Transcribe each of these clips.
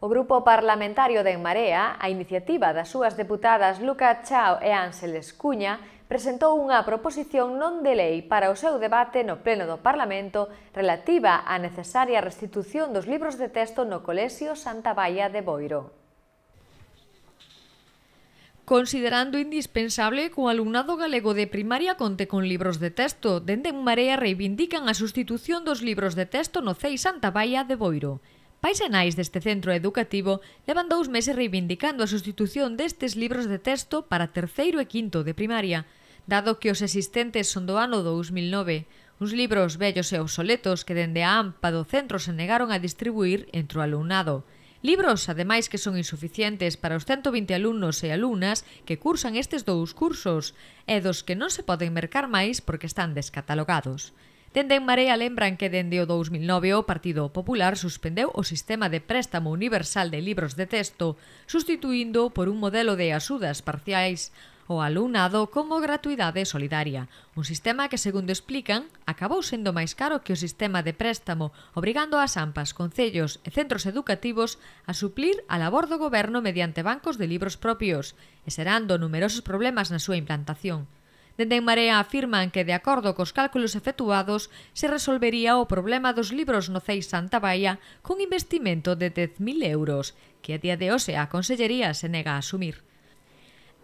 O grupo parlamentario de En Marea, a iniciativa das súas deputadas Luca Chao e Ánseles Cuña, presentou unha proposición non de lei para o seu debate no Pleno do Parlamento relativa á necesaria restitución dos libros de texto no Colexio Santa Baia de Boiro considerando indispensable que o alumnado galego de primaria conte con libros de texto. Dende en Marea reivindican a sustitución dos libros de texto no CEI Santa Baia de Boiro. Pais e nais deste centro educativo levan dous meses reivindicando a sustitución destes libros de texto para terceiro e quinto de primaria, dado que os existentes son do ano 2009, uns libros bellos e obsoletos que dende a AMPA do centro se negaron a distribuir entre o alumnado. Libros, ademais, que son insuficientes para os 120 alumnos e alumnas que cursan estes dous cursos, e dos que non se poden mercar máis porque están descatalogados. Dende en Marea lembran que dende o 2009 o Partido Popular suspendeu o sistema de préstamo universal de libros de texto, sustituindo por un modelo de axudas parciais o alumnado como gratuidade solidaria, un sistema que, segundo explican, acabou sendo máis caro que o sistema de préstamo, obrigando as AMPAs, concellos e centros educativos a suplir a labor do goberno mediante bancos de libros propios, e serando numerosos problemas na súa implantación. Dende en Marea afirman que, de acordo cos cálculos efectuados, se resolvería o problema dos libros no Cei Santa Baia cun investimento de 10.000 euros, que a día de hoxe a Consellería se nega a asumir.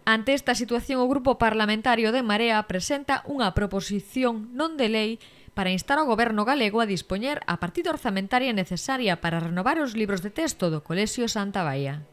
Ante esta situación, o Grupo Parlamentario de Marea presenta unha proposición non de lei para instar ao goberno galego a dispoñer a partida orzamentaria necesaria para renovar os libros de texto do Colexio Santa Baia.